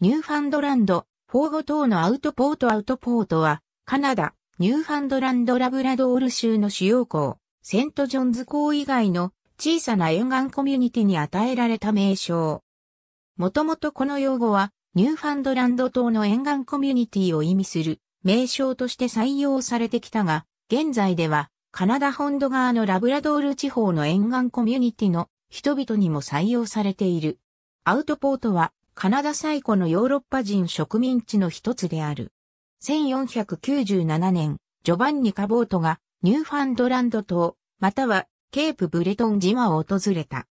ニューファンドランド、フォーゴ島のアウトポートアウトポートは、カナダ、ニューファンドランドラブラドール州の主要港、セントジョンズ港以外の小さな沿岸コミュニティに与えられた名称。もともとこの用語は、ニューファンドランド島の沿岸コミュニティを意味する名称として採用されてきたが、現在ではカナダ本土側のラブラドール地方の沿岸コミュニティの人々にも採用されている。アウトポートはカナダ最古のヨーロッパ人植民地の一つである。1497年、ジョバンニ・カボートがニューファンドランド島、またはケープ・ブレトン島を訪れた。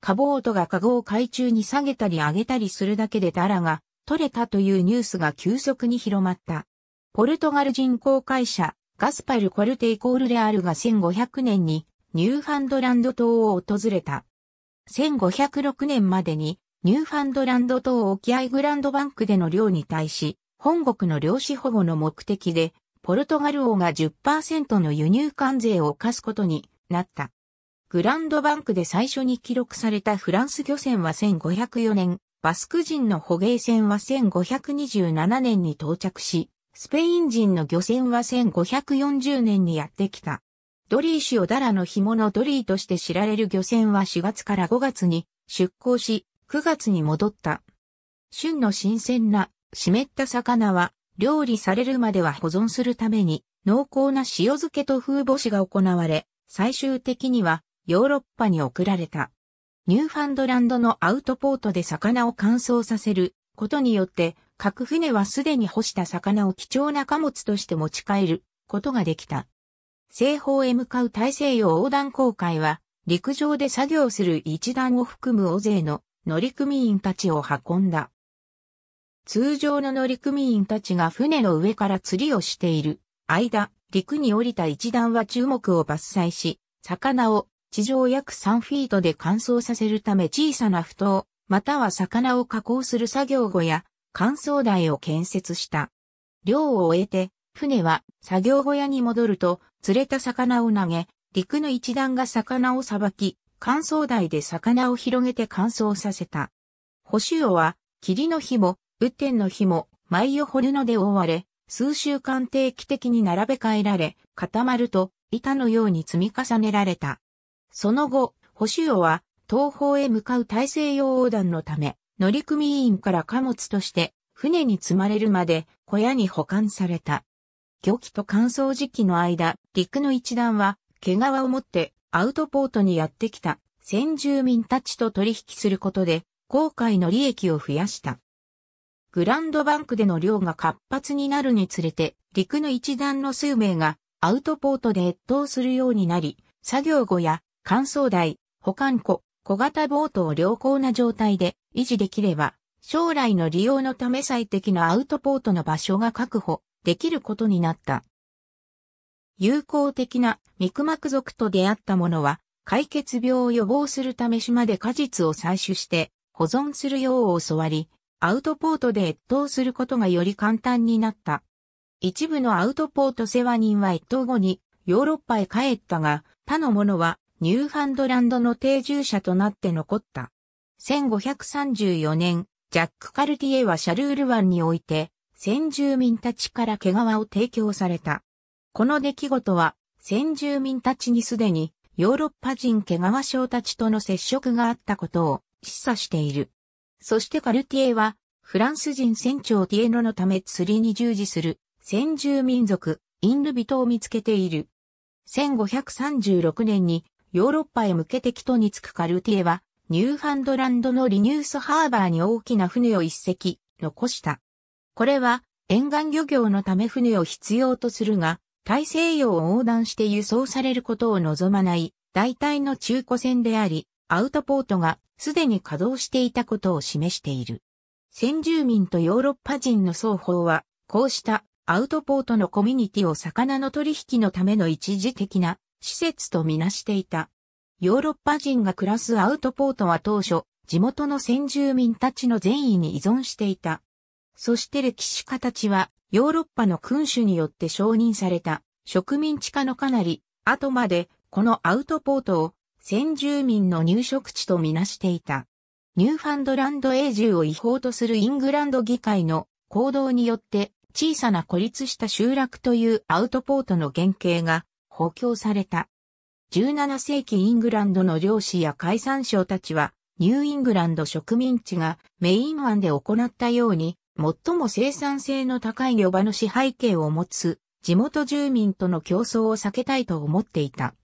カボートがカゴを海中に下げたり上げたりするだけでダラが取れたというニュースが急速に広まった。ポルトガル人航会社ガスパル・コルテイコール・レアルが1500年にニューファンドランド島を訪れた。1506年までにニューファンドランド島沖合グランドバンクでの漁に対し、本国の漁師保護の目的で、ポルトガル王が10%の輸入関税を課すことになった。グランドバンクで最初に記録されたフランス漁船は1504年、バスク人の捕鯨船は1527年に到着し、スペイン人の漁船は1540年にやってきた。ドリー氏をダラの紐のドリーとして知られる漁船は4月から5月に出港し、9月に戻った。旬の新鮮な湿った魚は料理されるまでは保存するために濃厚な塩漬けと風干しが行われ、最終的にはヨーロッパに送られた。ニューファンドランドのアウトポートで魚を乾燥させることによって各船はすでに干した魚を貴重な貨物として持ち帰ることができた。西方へ向かう大西洋横断航海は陸上で作業する一団を含む大勢の乗組員たちを運んだ。通常の乗組員たちが船の上から釣りをしている間、陸に降りた一団は注目を伐採し、魚を地上約3フィートで乾燥させるため小さな不頭、または魚を加工する作業後や乾燥台を建設した。漁を終えて、船は作業小屋に戻ると、釣れた魚を投げ、陸の一団が魚をさばき、乾燥台で魚を広げて乾燥させた。保守魚は、霧の日も、雨天の日も、舞を掘るので覆われ、数週間定期的に並べ替えられ、固まると、板のように積み重ねられた。その後、保守魚は、東方へ向かう大西洋横断のため、乗組員から貨物として、船に積まれるまで、小屋に保管された。漁期と乾燥時期の間、陸の一団は、毛皮を持ってアウトポートにやってきた先住民たちと取引することで、航海の利益を増やした。グランドバンクでの量が活発になるにつれて、陸の一団の数名がアウトポートで越冬するようになり、作業後や乾燥台、保管庫、小型ボートを良好な状態で維持できれば、将来の利用のため最適なアウトポートの場所が確保できることになった。友好的なミクマク族と出会った者は、解決病を予防するため島で果実を採取して保存するよう教わり、アウトポートで越冬することがより簡単になった。一部のアウトポート世話人は越冬後にヨーロッパへ帰ったが、他の者はニューハンドランドの定住者となって残った。1534年、ジャック・カルティエはシャルール湾において、先住民たちから毛皮を提供された。この出来事は、先住民たちにすでに、ヨーロッパ人毛川省たちとの接触があったことを示唆している。そしてカルティエは、フランス人船長ティエノのため釣りに従事する先住民族、インルビトを見つけている。1536年にヨーロッパへ向けて帰途に着くカルティエは、ニューハンドランドのリニュースハーバーに大きな船を一隻残した。これは沿岸漁業のため船を必要とするが、大西洋を横断して輸送されることを望まない大体の中古船であり、アウトポートがすでに稼働していたことを示している。先住民とヨーロッパ人の双方は、こうしたアウトポートのコミュニティを魚の取引のための一時的な施設とみなしていた。ヨーロッパ人が暮らすアウトポートは当初、地元の先住民たちの善意に依存していた。そして歴史家たちはヨーロッパの君主によって承認された植民地化のかなり後までこのアウトポートを先住民の入植地とみなしていた。ニューファンドランド永住を違法とするイングランド議会の行動によって小さな孤立した集落というアウトポートの原型が補強された。17世紀イングランドの領主や解散省たちはニューイングランド植民地がメイン湾で行ったように最も生産性の高い漁場の支配権を持つ地元住民との競争を避けたいと思っていた。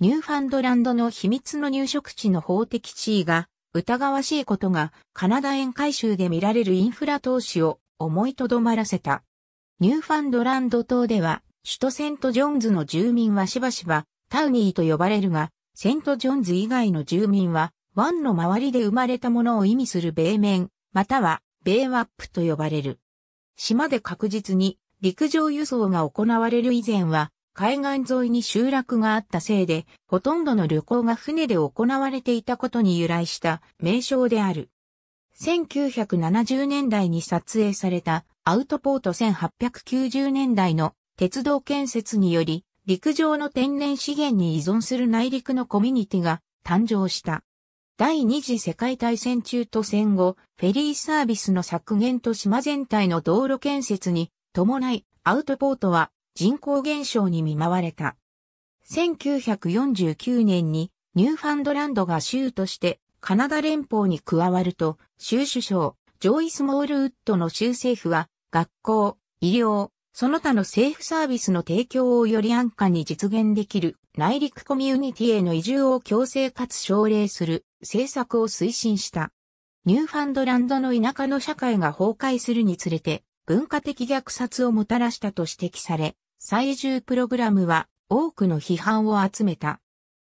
ニューファンドランドの秘密の入植地の法的地位が疑わしいことがカナダ沿海州で見られるインフラ投資を思いとどまらせた。ニューファンドランド島では首都セントジョンズの住民はしばしばタウニーと呼ばれるが、セントジョンズ以外の住民は湾の周りで生まれたものを意味する米面、またはベイワップと呼ばれる。島で確実に陸上輸送が行われる以前は、海岸沿いに集落があったせいで、ほとんどの旅行が船で行われていたことに由来した名称である。1970年代に撮影されたアウトポート1890年代の鉄道建設により、陸上の天然資源に依存する内陸のコミュニティが誕生した。第二次世界大戦中と戦後、フェリーサービスの削減と島全体の道路建設に伴い、アウトポートは人口減少に見舞われた。1949年にニューファンドランドが州としてカナダ連邦に加わると、州首相、ジョイス・モールウッドの州政府は、学校、医療、その他の政府サービスの提供をより安価に実現できる内陸コミュニティへの移住を強制かつ奨励する政策を推進した。ニューファンドランドの田舎の社会が崩壊するにつれて、文化的虐殺をもたらしたと指摘され、最重プログラムは多くの批判を集めた。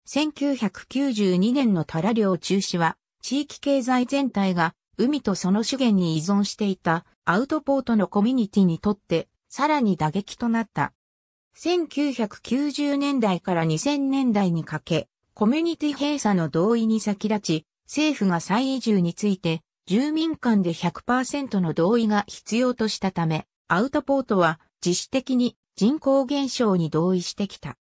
1992年のタラ漁中止は、地域経済全体が海とその資源に依存していたアウトポートのコミュニティにとってさらに打撃となった。1990年代から2000年代にかけ、コミュニティ閉鎖の同意に先立ち、政府が再移住について、住民間で100%の同意が必要としたため、アウトポートは自主的に人口減少に同意してきた。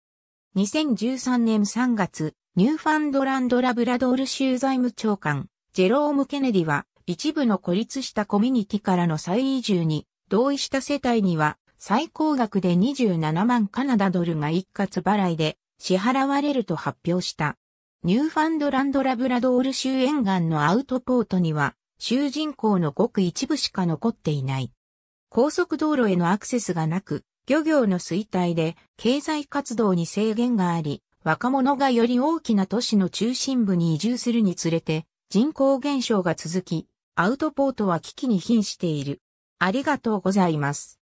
2013年3月、ニューファンドランドラブラドール州財務長官、ジェローム・ケネディは、一部の孤立したコミュニティからの再移住に同意した世帯には、最高額で27万カナダドルが一括払いで支払われると発表した。ニューファンドランドラブラドール州沿岸のアウトポートには、州人口のごく一部しか残っていない。高速道路へのアクセスがなく、漁業の衰退で経済活動に制限があり、若者がより大きな都市の中心部に移住するにつれて、人口減少が続き、アウトポートは危機に瀕している。ありがとうございます。